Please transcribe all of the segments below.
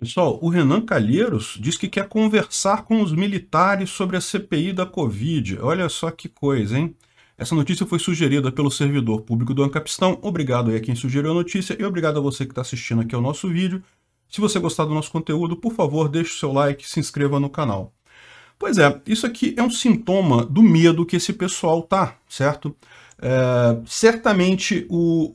Pessoal, o Renan Calheiros diz que quer conversar com os militares sobre a CPI da Covid. Olha só que coisa, hein? Essa notícia foi sugerida pelo servidor público do Ancapistão. Obrigado aí a quem sugeriu a notícia e obrigado a você que está assistindo aqui ao nosso vídeo. Se você gostar do nosso conteúdo, por favor, deixe o seu like e se inscreva no canal. Pois é, isso aqui é um sintoma do medo que esse pessoal tá, certo? É, certamente o,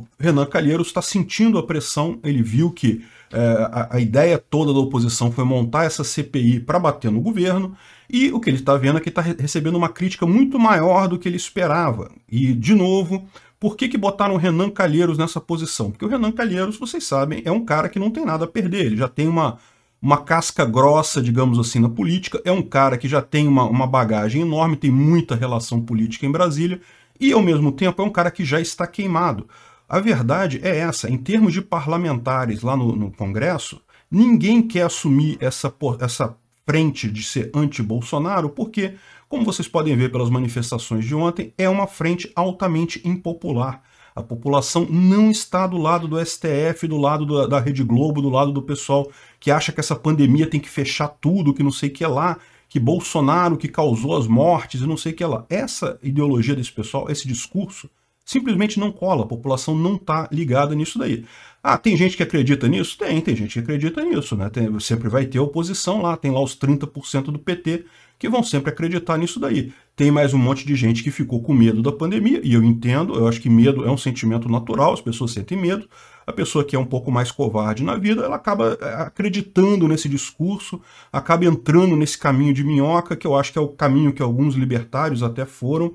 o Renan Calheiros está sentindo a pressão, ele viu que é, a, a, ideia toda da oposição foi montar essa CPI para bater no governo, e o que ele está vendo é que está recebendo uma crítica muito maior do que ele esperava. E, de novo, por que, que botaram o Renan Calheiros nessa posição? Porque o Renan Calheiros, vocês sabem, é um cara que não tem nada a perder, ele já tem uma, uma casca grossa, digamos assim, na política, é um cara que já tem uma, uma bagagem enorme, tem muita relação política em Brasília, e, ao mesmo tempo, é um cara que já está queimado. A verdade é essa, em termos de parlamentares lá no, no Congresso, ninguém quer assumir essa, essa frente de ser anti-Bolsonaro, porque, como vocês podem ver pelas manifestações de ontem, é uma frente altamente impopular. A população não está do lado do STF, do lado do, da Rede Globo, do lado do pessoal que acha que essa pandemia tem que fechar tudo, que não sei o que é lá, que Bolsonaro que causou as mortes e não sei o que é lá. Essa ideologia desse pessoal, esse discurso, Simplesmente não cola, a população não está ligada nisso daí. Ah, tem gente que acredita nisso? Tem, tem gente que acredita nisso, né? Tem, sempre vai ter oposição lá, tem lá os 30% do PT que vão sempre acreditar nisso daí. Tem mais um monte de gente que ficou com medo da pandemia, e eu entendo, eu acho que medo é um sentimento natural, as pessoas sentem medo. A pessoa que é um pouco mais covarde na vida, ela acaba é, acreditando nesse discurso, acaba entrando nesse caminho de minhoca, que eu acho que é o caminho que alguns libertários até foram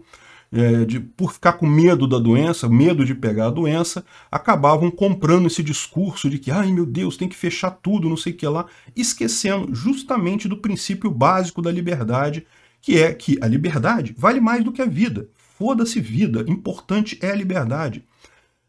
é, de, por ficar com medo da doença, medo de pegar a doença, acabavam comprando esse discurso de que, ai meu Deus, tem que fechar tudo, não sei o que lá, esquecendo justamente do princípio básico da liberdade, que é que a liberdade vale mais do que a vida. Foda-se vida, importante é a liberdade.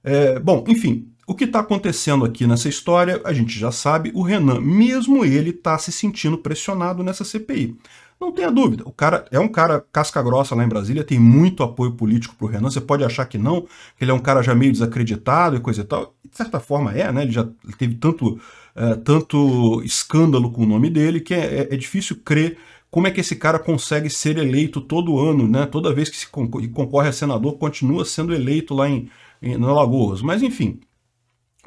É, bom, enfim, o que está acontecendo aqui nessa história, a gente já sabe, o Renan, mesmo ele, está se sentindo pressionado nessa CPI. Não tenha dúvida, o cara é um cara casca grossa lá em Brasília, tem muito apoio político para o Renan, você pode achar que não, que ele é um cara já meio desacreditado e coisa e tal, de certa forma é, né? Ele já teve tanto, é, tanto escândalo com o nome dele que é, é, é difícil crer como é que esse cara consegue ser eleito todo ano, né? Toda vez que se concorre a senador, continua sendo eleito lá em, em na Lagoas. Mas enfim,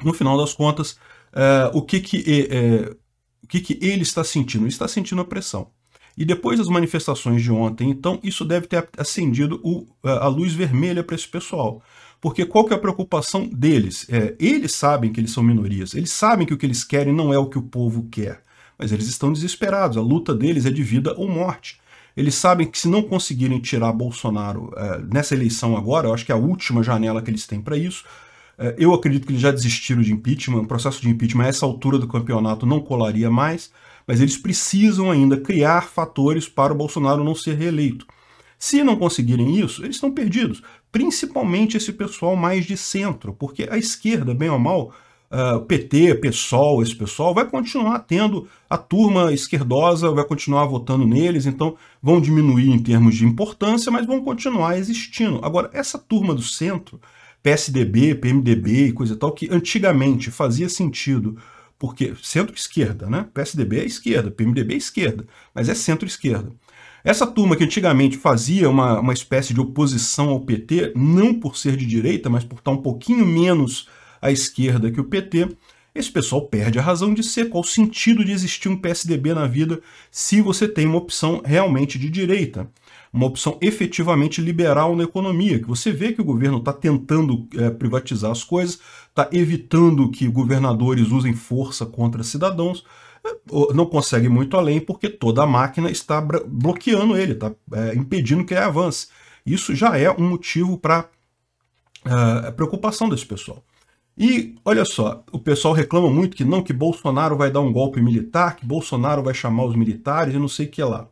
no final das contas, é, o, que, que, é, o que, que ele está sentindo? Ele está sentindo a pressão. E depois das manifestações de ontem, então, isso deve ter acendido o, é, a luz vermelha para esse pessoal. Porque qual que é a preocupação deles? É, eles sabem que eles são minorias, eles sabem que o que eles querem não é o que o povo quer, mas eles estão desesperados, a luta deles é de vida ou morte. Eles sabem que se não conseguirem tirar Bolsonaro é, nessa eleição agora, eu acho que é a última janela que eles têm para isso, é, eu acredito que eles já desistiram de impeachment, o processo de impeachment a essa altura do campeonato não colaria mais, mas eles precisam ainda criar fatores para o Bolsonaro não ser reeleito. Se não conseguirem isso, eles estão perdidos, principalmente esse pessoal mais de centro, porque a esquerda, bem ou mal, uh, é, PT, PSOL, esse pessoal, vai continuar tendo a turma esquerdosa, vai continuar votando neles, então vão diminuir em termos de importância, mas vão continuar existindo. Agora, essa turma do centro, PSDB, PMDB e coisa tal, que antigamente fazia sentido, porque centro-esquerda, né? PSDB é esquerda, PMDB é esquerda, mas é centro-esquerda. Essa turma que antigamente fazia uma, uma espécie de oposição ao PT, não por ser de direita, mas por estar um pouquinho menos à esquerda que o PT, esse pessoal perde a razão de ser, qual o sentido de existir um PSDB na vida se você tem uma opção realmente de direita uma opção efetivamente liberal na economia, que você vê que o governo está tentando é, privatizar as coisas, está evitando que governadores usem força contra cidadãos, eh, não consegue muito além porque toda a máquina está bloqueando ele, está é, eh, impedindo que ele avance. Isso já é um motivo para é, preocupação desse pessoal. E olha só, o pessoal reclama muito que não, que Bolsonaro vai dar um golpe militar, que Bolsonaro vai chamar os militares e não sei o que lá.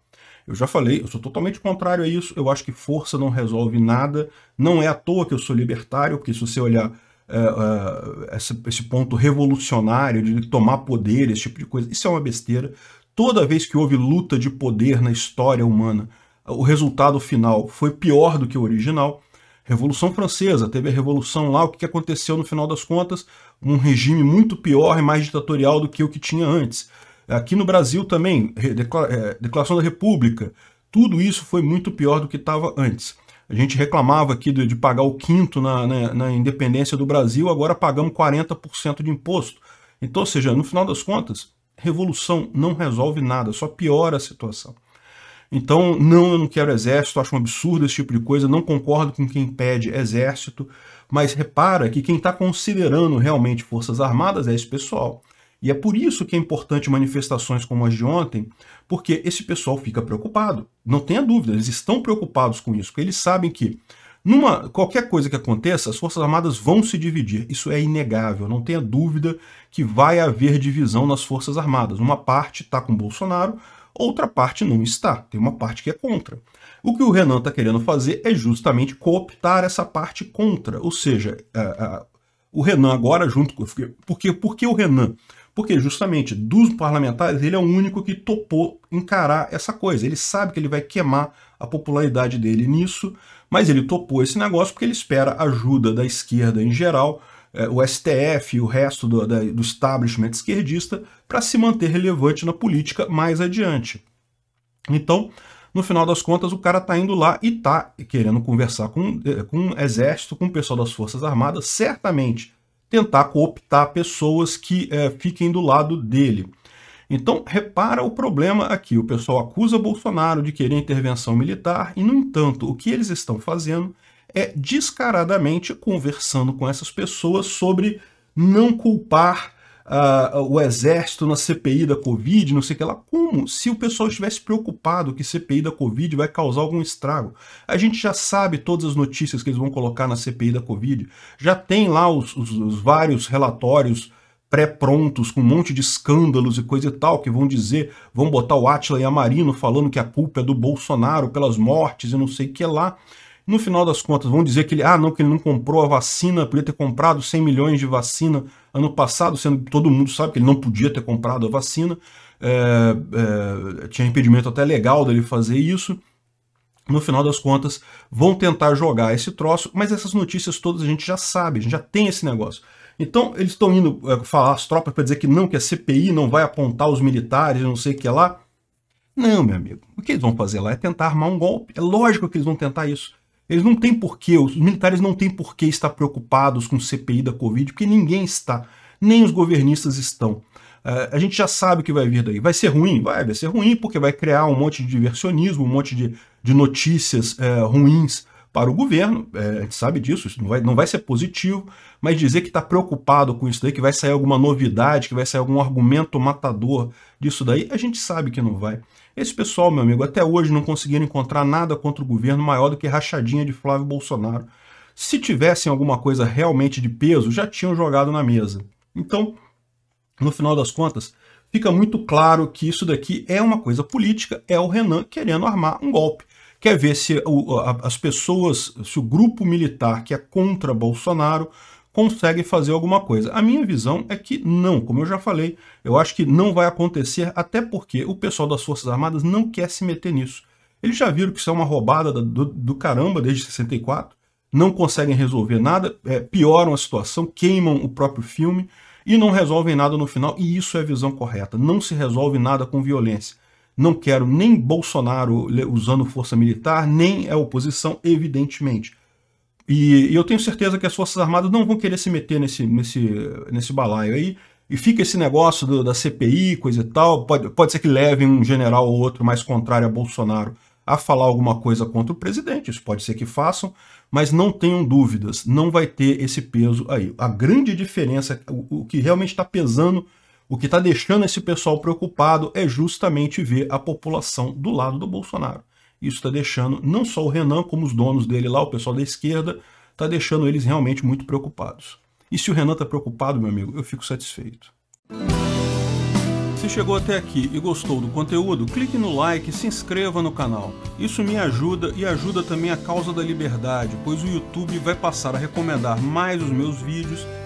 Eu já falei, eu sou totalmente contrário a isso, eu acho que força não resolve nada, não é à toa que eu sou libertário, porque se você olhar é, é, esse ponto revolucionário de tomar poder, esse tipo de coisa, isso é uma besteira. Toda vez que houve luta de poder na história humana, o resultado final foi pior do que o original. Revolução Francesa, teve a Revolução lá, o que aconteceu no final das contas? Um regime muito pior e mais ditatorial do que o que tinha antes. Aqui no Brasil também, é, Declaração da República, tudo isso foi muito pior do que estava antes. A gente reclamava aqui de, pagar o quinto na, na, na independência do Brasil, agora pagamos 40% de imposto. Então, ou seja, no final das contas, revolução não resolve nada, só piora a situação. Então, não, eu não quero exército, acho um absurdo esse tipo de coisa, não concordo com quem pede exército, mas repara que quem está considerando realmente forças armadas é esse pessoal. E é por isso que é importante manifestações como as de ontem, porque esse pessoal fica preocupado. Não tenha dúvida, eles estão preocupados com isso, porque eles sabem que numa qualquer coisa que aconteça, as Forças Armadas vão se dividir. Isso é inegável, não tenha dúvida que vai haver divisão nas Forças Armadas. Uma parte está com Bolsonaro, outra parte não está. Tem uma parte que é contra. O que o Renan está querendo fazer é justamente cooptar essa parte contra. Ou seja, a, é, a, é, o Renan agora junto com. Porque, porque o Renan porque justamente dos parlamentares ele é o único que topou encarar essa coisa. Ele sabe que ele vai queimar a popularidade dele nisso, mas ele topou esse negócio porque ele espera ajuda da esquerda em geral, eh, o STF e o resto do, do establishment esquerdista para se manter relevante na política mais adiante. Então, no final das contas, o cara está indo lá e está querendo conversar com, eh, com o exército, com o pessoal das Forças Armadas, certamente tentar cooptar pessoas que é, fiquem do lado dele. Então, repara o problema aqui. O pessoal acusa Bolsonaro de querer intervenção militar e, no entanto, o que eles estão fazendo é descaradamente conversando com essas pessoas sobre não culpar uh, o exército na CPI da Covid, não sei o que lá. Como se o pessoal estivesse preocupado que CPI da Covid vai causar algum estrago? A gente já sabe todas as notícias que eles vão colocar na CPI da Covid, já tem lá os, os, os vários relatórios pré-prontos, com um monte de escândalos e coisa e tal, que vão dizer, vão botar o Atila e a Marino falando que a culpa é do Bolsonaro pelas mortes e não sei o que lá. No final das contas, vão dizer que ele, ah, não, que ele não comprou a vacina, podia ter comprado 100 milhões de vacina ano passado, sendo todo mundo sabe que ele não podia ter comprado a vacina, é, é, tinha impedimento até legal dele fazer isso. No final das contas, vão tentar jogar esse troço, mas essas notícias todas a gente já sabe, a gente já tem esse negócio. Então, eles estão indo é, falar as tropas para dizer que não, que a CPI não vai apontar os militares, não sei o que lá. Não, meu amigo. O que eles vão fazer lá é tentar armar um golpe. É lógico que eles vão tentar isso. Eles não têm porquê, os militares não têm porquê estar preocupados com o CPI da Covid, porque ninguém está, nem os governistas estão. Uh, a gente já sabe o que vai vir daí. Vai ser ruim? Vai, vai ser ruim, porque vai criar um monte de diversionismo, um monte de, de notícias uh, ruins para o governo, é, a gente sabe disso, isso não vai, não vai ser positivo, mas dizer que está preocupado com isso daí, que vai sair alguma novidade, que vai sair algum argumento matador disso daí, a gente sabe que não vai. Esse pessoal, meu amigo, até hoje não conseguiram encontrar nada contra o governo maior do que rachadinha de Flávio Bolsonaro. Se tivessem alguma coisa realmente de peso, já tinham jogado na mesa. Então, no final das contas, fica muito claro que isso daqui é uma coisa política, é o Renan querendo armar um golpe quer ver se as pessoas, se o grupo militar que é contra Bolsonaro consegue fazer alguma coisa. A minha visão é que não, como eu já falei, eu acho que não vai acontecer, até porque o pessoal das Forças Armadas não quer se meter nisso. Eles já viram que isso é uma roubada do, do caramba desde 64, não conseguem resolver nada, é, pioram a situação, queimam o próprio filme e não resolvem nada no final, e isso é a visão correta. Não se resolve nada com violência. Não quero nem Bolsonaro usando força militar, nem a oposição, evidentemente. E, e eu tenho certeza que as Forças Armadas não vão querer se meter nesse, nesse, nesse balaio aí. E fica esse negócio do, da CPI, coisa e tal. Pode, pode ser que leve um general ou outro mais contrário a Bolsonaro a falar alguma coisa contra o presidente, isso pode ser que façam, mas não tenham dúvidas, não vai ter esse peso aí. A grande diferença, o, o que realmente está pesando o que está deixando esse pessoal preocupado é justamente ver a população do lado do Bolsonaro. Isso está deixando não só o Renan, como os donos dele lá, o pessoal da esquerda, está deixando eles realmente muito preocupados. E se o Renan está preocupado, meu amigo, eu fico satisfeito. Se chegou até aqui e gostou do conteúdo, clique no like e se inscreva no canal. Isso me ajuda e ajuda também a causa da liberdade, pois o YouTube vai passar a recomendar mais os meus vídeos